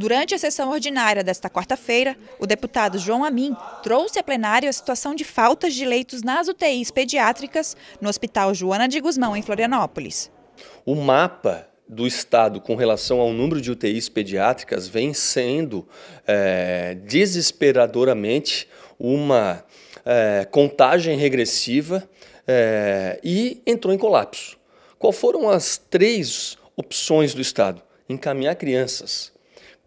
Durante a sessão ordinária desta quarta-feira, o deputado João Amin trouxe a plenário a situação de faltas de leitos nas UTIs pediátricas no Hospital Joana de Guzmão, em Florianópolis. O mapa do Estado com relação ao número de UTIs pediátricas vem sendo é, desesperadoramente uma é, contagem regressiva é, e entrou em colapso. Qual foram as três opções do Estado? Encaminhar crianças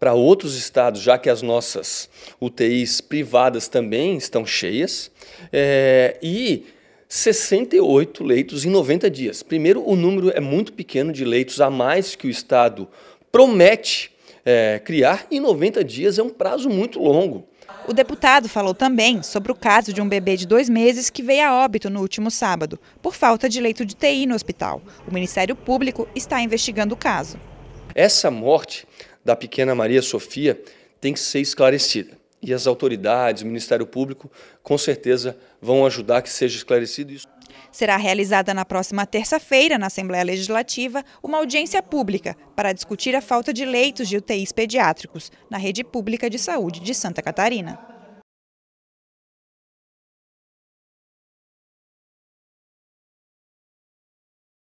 para outros estados, já que as nossas UTIs privadas também estão cheias, é, e 68 leitos em 90 dias. Primeiro, o número é muito pequeno de leitos a mais que o estado promete é, criar, e 90 dias é um prazo muito longo. O deputado falou também sobre o caso de um bebê de dois meses que veio a óbito no último sábado, por falta de leito de TI no hospital. O Ministério Público está investigando o caso. Essa morte da pequena Maria Sofia tem que ser esclarecida. E as autoridades, o Ministério Público, com certeza vão ajudar que seja esclarecido isso. Será realizada na próxima terça-feira, na Assembleia Legislativa, uma audiência pública para discutir a falta de leitos de UTIs pediátricos na rede pública de saúde de Santa Catarina.